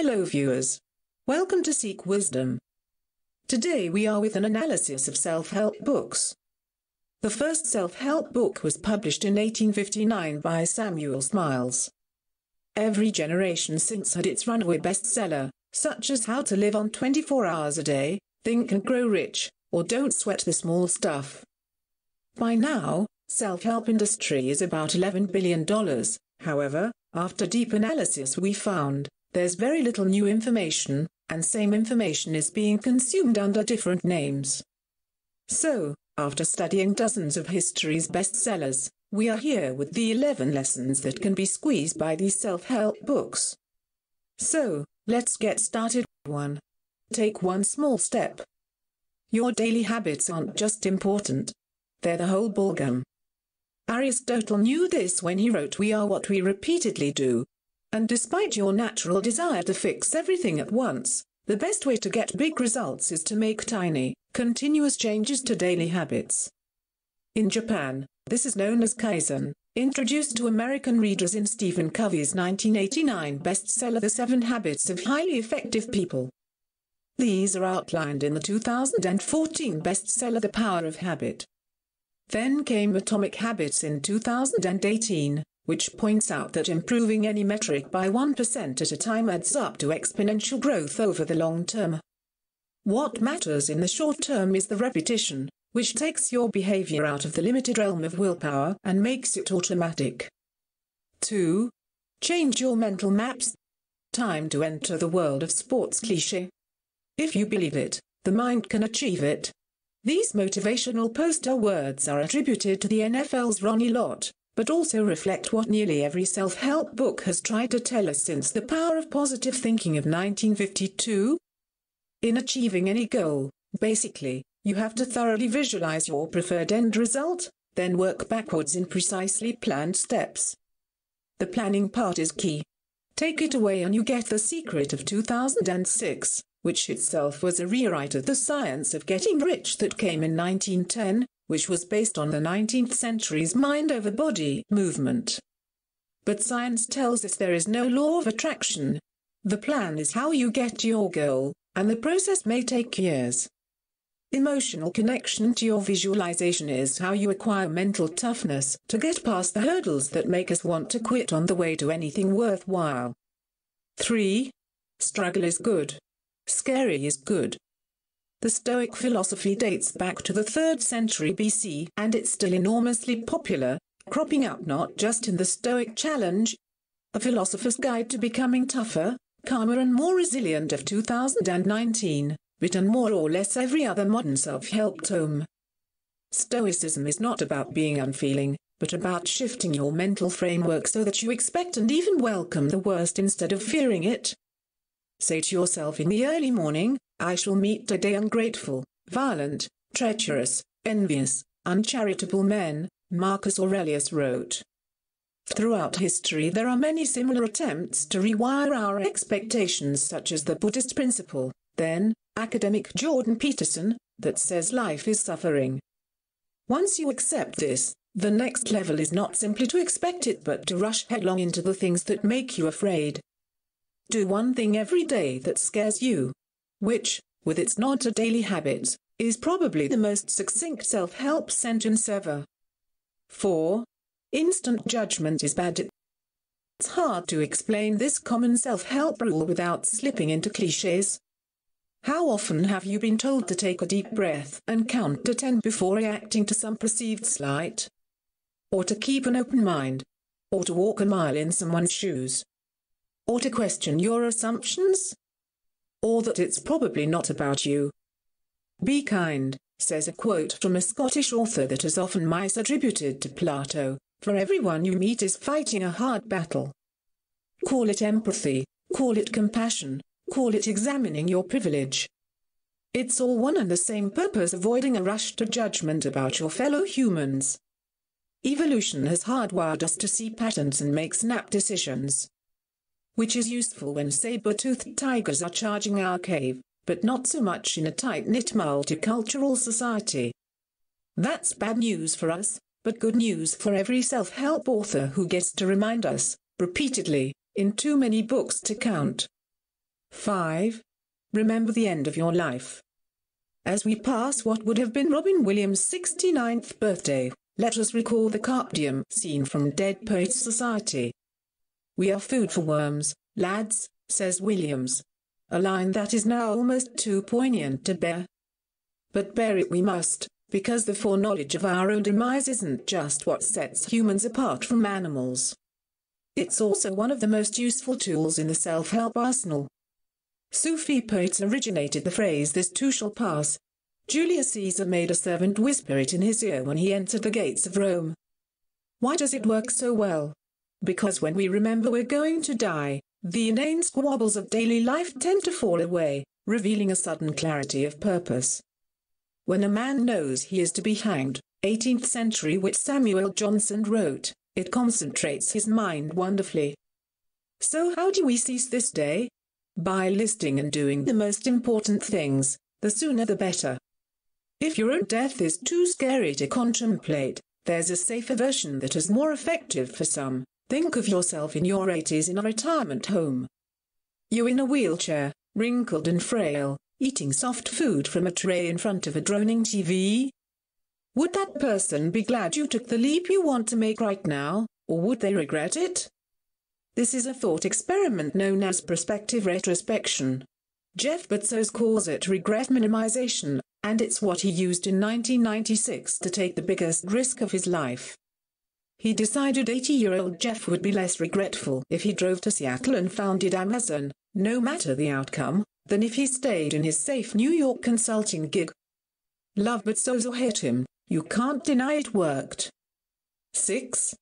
Hello, viewers. Welcome to Seek Wisdom. Today we are with an analysis of self help books. The first self help book was published in 1859 by Samuel Smiles. Every generation since had its runaway bestseller, such as How to Live on 24 Hours a Day, Think and Grow Rich, or Don't Sweat the Small Stuff. By now, self-help industry is about $11 billion. However, after deep analysis we found there's very little new information, and same information is being consumed under different names. So, after studying dozens of history's bestsellers, we are here with the 11 lessons that can be squeezed by these self-help books. So, let's get started. 1. Take one small step. Your daily habits aren't just important. They're the whole ballgame. Aristotle knew this when he wrote We are what we repeatedly do, and despite your natural desire to fix everything at once, the best way to get big results is to make tiny, continuous changes to daily habits. In Japan, this is known as Kaizen, introduced to American readers in Stephen Covey's 1989 bestseller The Seven Habits of Highly Effective People. These are outlined in the 2014 bestseller The Power of Habit. Then came Atomic Habits in 2018, which points out that improving any metric by 1% at a time adds up to exponential growth over the long term. What matters in the short term is the repetition, which takes your behavior out of the limited realm of willpower and makes it automatic. 2. Change your mental maps. Time to enter the world of sports cliche. If you believe it, the mind can achieve it. These motivational poster words are attributed to the NFL's Ronnie Lott, but also reflect what nearly every self-help book has tried to tell us since The Power of Positive Thinking of 1952. In achieving any goal, basically, you have to thoroughly visualize your preferred end result, then work backwards in precisely planned steps. The planning part is key. Take it away and you get The Secret of 2006, which itself was a rewrite of The Science of Getting Rich that came in 1910, which was based on the 19th century's mind over body movement. But science tells us there is no law of attraction. The plan is how you get to your goal, and the process may take years. Emotional connection to your visualization is how you acquire mental toughness to get past the hurdles that make us want to quit on the way to anything worthwhile. 3. Struggle is good. Scary is good. The Stoic philosophy dates back to the 3rd century BC and it's still enormously popular, cropping up not just in the Stoic Challenge, A Philosopher's Guide to Becoming Tougher, Calmer and More Resilient of 2019, written more or less every other modern self-help tome. Stoicism is not about being unfeeling, but about shifting your mental framework so that you expect and even welcome the worst instead of fearing it. Say to yourself in the early morning, I shall meet today ungrateful, violent, treacherous, envious, uncharitable men, Marcus Aurelius wrote. Throughout history there are many similar attempts to rewire our expectations such as the Buddhist principle, then, academic Jordan Peterson, that says life is suffering. Once you accept this, the next level is not simply to expect it but to rush headlong into the things that make you afraid. Do one thing every day that scares you, which, with its nod to daily habits, is probably the most succinct self-help sentence ever. 4. Instant judgment is bad. It's hard to explain this common self-help rule without slipping into cliches. How often have you been told to take a deep breath and count to 10 before reacting to some perceived slight? Or to keep an open mind? Or to walk a mile in someone's shoes? Or to question your assumptions? or that it's probably not about you. Be kind, says a quote from a Scottish author that is often misattributed to Plato, for everyone you meet is fighting a hard battle. Call it empathy, call it compassion, call it examining your privilege. It's all one and the same purpose avoiding a rush to judgment about your fellow humans. Evolution has hardwired us to see patterns and make snap decisions which is useful when saber-toothed tigers are charging our cave, but not so much in a tight-knit multicultural society. That's bad news for us, but good news for every self-help author who gets to remind us, repeatedly, in too many books to count. 5. Remember the end of your life. As we pass what would have been Robin Williams' 69th birthday, let us recall the carp diem scene from Dead Poets Society, we are food for worms, lads, says Williams. A line that is now almost too poignant to bear. But bear it we must, because the foreknowledge of our own demise isn't just what sets humans apart from animals. It's also one of the most useful tools in the self-help arsenal. Sufi poets originated the phrase this too shall pass. Julius Caesar made a servant whisper it in his ear when he entered the gates of Rome. Why does it work so well? Because when we remember we're going to die, the inane squabbles of daily life tend to fall away, revealing a sudden clarity of purpose. When a man knows he is to be hanged, 18th century wit Samuel Johnson wrote, it concentrates his mind wonderfully. So how do we seize this day? By listing and doing the most important things, the sooner the better. If your own death is too scary to contemplate, there's a safer version that is more effective for some, Think of yourself in your 80s in a retirement home. You in a wheelchair, wrinkled and frail, eating soft food from a tray in front of a droning TV. Would that person be glad you took the leap you want to make right now, or would they regret it? This is a thought experiment known as prospective retrospection. Jeff Bezos calls it regret minimization, and it's what he used in 1996 to take the biggest risk of his life. He decided 80-year-old Jeff would be less regretful if he drove to Seattle and founded Amazon, no matter the outcome, than if he stayed in his safe New York consulting gig. Love but Soz or hate him, you can't deny it worked. 6.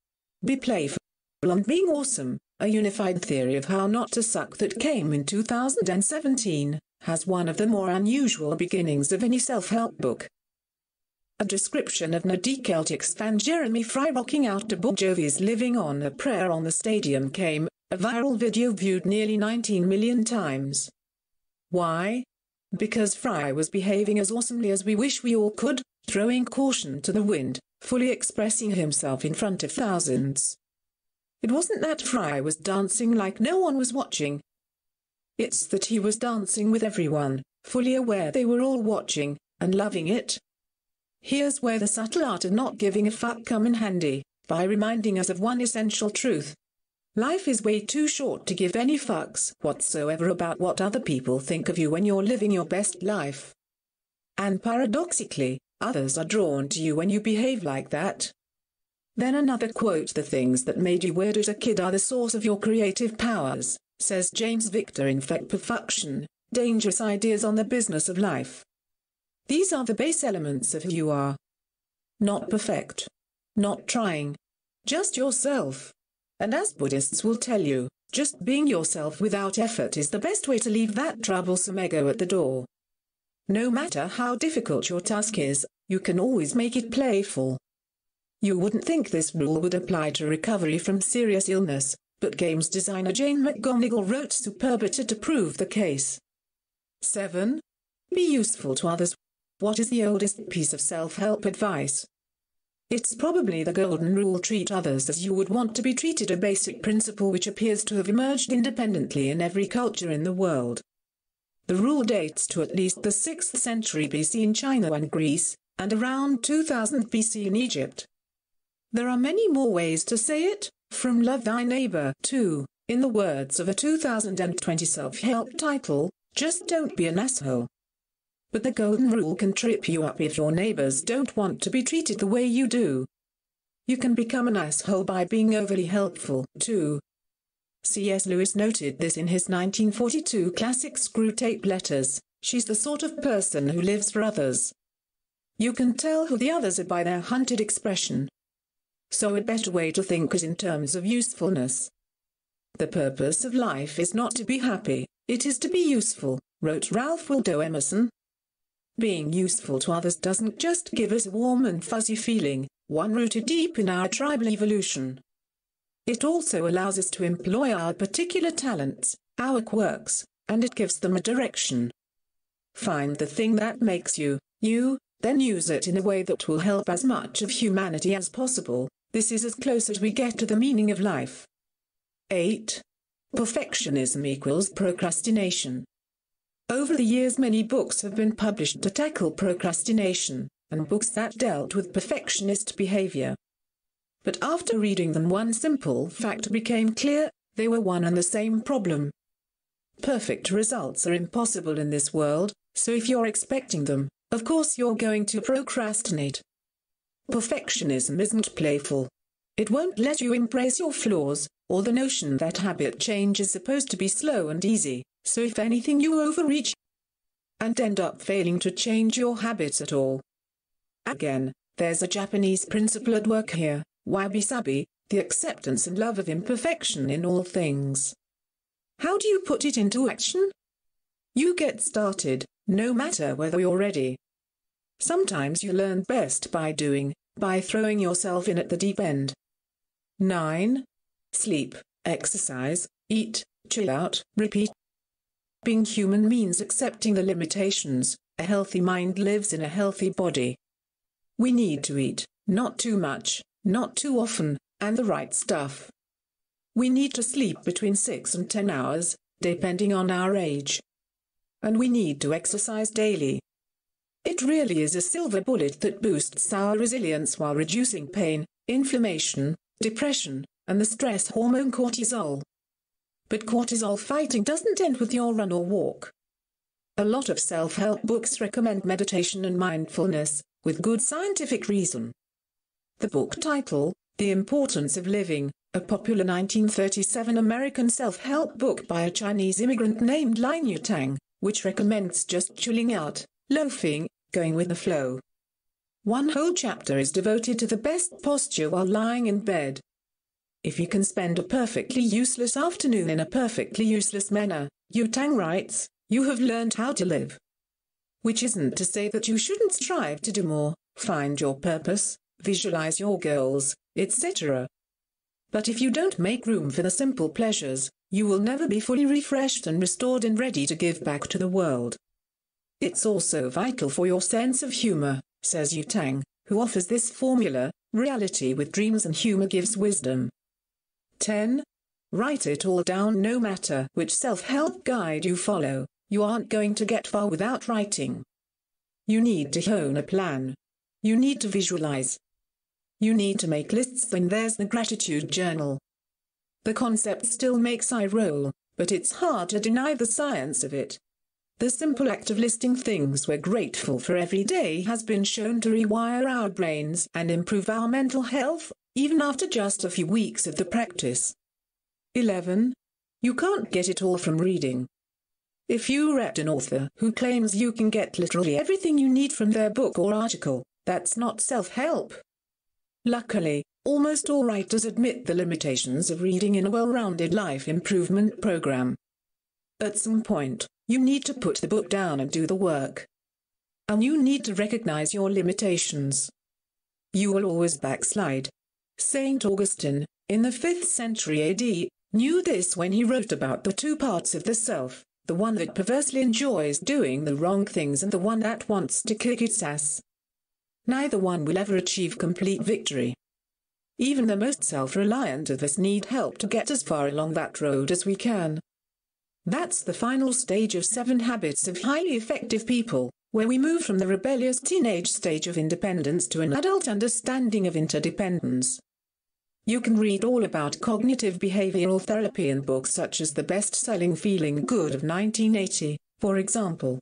Be playful and being awesome, a unified theory of how not to suck that came in 2017, has one of the more unusual beginnings of any self-help book, a description of Nadi Celtics fan Jeremy Fry rocking out to Bon Jovi's Living on a Prayer on the stadium came, a viral video viewed nearly 19 million times. Why? Because Fry was behaving as awesomely as we wish we all could, throwing caution to the wind, fully expressing himself in front of thousands. It wasn't that Fry was dancing like no one was watching. It's that he was dancing with everyone, fully aware they were all watching, and loving it. Here's where the subtle art of not giving a fuck come in handy, by reminding us of one essential truth. Life is way too short to give any fucks whatsoever about what other people think of you when you're living your best life. And paradoxically, others are drawn to you when you behave like that. Then another quote The things that made you weird as a kid are the source of your creative powers, says James Victor in Fact Perfection Dangerous Ideas on the Business of Life. These are the base elements of who you are. Not perfect. Not trying. Just yourself. And as Buddhists will tell you, just being yourself without effort is the best way to leave that troublesome ego at the door. No matter how difficult your task is, you can always make it playful. You wouldn't think this rule would apply to recovery from serious illness, but games designer Jane McGonigal wrote Superbiter to prove the case. 7. Be useful to others. What is the oldest piece of self-help advice? It's probably the golden rule treat others as you would want to be treated a basic principle which appears to have emerged independently in every culture in the world. The rule dates to at least the 6th century BC in China and Greece, and around 2000 BC in Egypt. There are many more ways to say it, from love thy neighbor to, in the words of a 2020 self-help title, just don't be an asshole but the golden mm. rule can trip you up if your neighbors don't want to be treated the way you do. You can become an asshole by being overly helpful, too. C.S. Lewis noted this in his 1942 classic Screw Tape Letters She's the sort of person who lives for others. You can tell who the others are by their hunted expression. So, a better way to think is in terms of usefulness. The purpose of life is not to be happy, it is to be useful, wrote Ralph Waldo Emerson. Being useful to others doesn't just give us a warm and fuzzy feeling, one rooted deep in our tribal evolution. It also allows us to employ our particular talents, our quirks, and it gives them a direction. Find the thing that makes you, you, then use it in a way that will help as much of humanity as possible. This is as close as we get to the meaning of life. 8. Perfectionism equals procrastination. Over the years many books have been published to tackle procrastination, and books that dealt with perfectionist behavior. But after reading them one simple fact became clear, they were one and the same problem. Perfect results are impossible in this world, so if you're expecting them, of course you're going to procrastinate. Perfectionism isn't playful. It won't let you embrace your flaws, or the notion that habit change is supposed to be slow and easy. So if anything you overreach and end up failing to change your habits at all. Again, there's a Japanese principle at work here, wabi-sabi, the acceptance and love of imperfection in all things. How do you put it into action? You get started, no matter whether you're ready. Sometimes you learn best by doing, by throwing yourself in at the deep end. 9. Sleep, exercise, eat, chill out, repeat. Being human means accepting the limitations. A healthy mind lives in a healthy body. We need to eat, not too much, not too often, and the right stuff. We need to sleep between 6 and 10 hours, depending on our age. And we need to exercise daily. It really is a silver bullet that boosts our resilience while reducing pain, inflammation, depression, and the stress hormone cortisol. But cortisol fighting doesn't end with your run or walk. A lot of self-help books recommend meditation and mindfulness, with good scientific reason. The book title, The Importance of Living, a popular 1937 American self-help book by a Chinese immigrant named Lin Yutang, which recommends just chilling out, loafing, going with the flow. One whole chapter is devoted to the best posture while lying in bed, if you can spend a perfectly useless afternoon in a perfectly useless manner, Yutang writes, you have learned how to live. Which isn't to say that you shouldn't strive to do more, find your purpose, visualize your goals, etc. But if you don't make room for the simple pleasures, you will never be fully refreshed and restored and ready to give back to the world. It's also vital for your sense of humor, says Yutang, who offers this formula, reality with dreams and humor gives wisdom. 10. Write it all down no matter which self-help guide you follow, you aren't going to get far without writing. You need to hone a plan. You need to visualize. You need to make lists and there's the gratitude journal. The concept still makes I roll, but it's hard to deny the science of it. The simple act of listing things we're grateful for every day has been shown to rewire our brains and improve our mental health, even after just a few weeks of the practice. 11. You can't get it all from reading. If you read an author who claims you can get literally everything you need from their book or article, that's not self-help. Luckily, almost all writers admit the limitations of reading in a well-rounded life improvement program. At some point, you need to put the book down and do the work. And you need to recognize your limitations. You will always backslide, St. Augustine, in the 5th century AD, knew this when he wrote about the two parts of the self, the one that perversely enjoys doing the wrong things and the one that wants to kick its ass. Neither one will ever achieve complete victory. Even the most self-reliant of us need help to get as far along that road as we can. That's the final stage of seven habits of highly effective people, where we move from the rebellious teenage stage of independence to an adult understanding of interdependence. You can read all about cognitive behavioral therapy in books such as the best-selling Feeling Good of 1980, for example.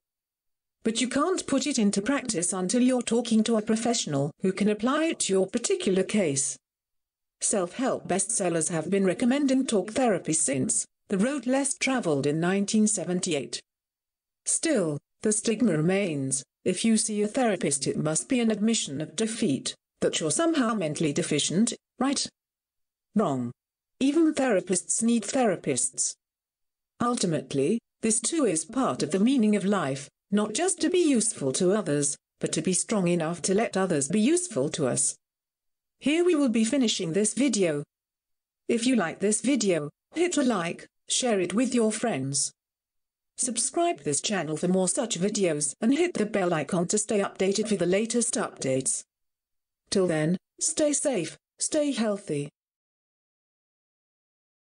But you can't put it into practice until you're talking to a professional who can apply it to your particular case. Self-help bestsellers have been recommending talk therapy since The Road Less Traveled in 1978. Still, the stigma remains. If you see a therapist it must be an admission of defeat, that you're somehow mentally deficient, right? Wrong. Even therapists need therapists. Ultimately, this too is part of the meaning of life, not just to be useful to others, but to be strong enough to let others be useful to us. Here we will be finishing this video. If you like this video, hit a like, share it with your friends. Subscribe this channel for more such videos and hit the bell icon to stay updated for the latest updates. Till then, stay safe, stay healthy.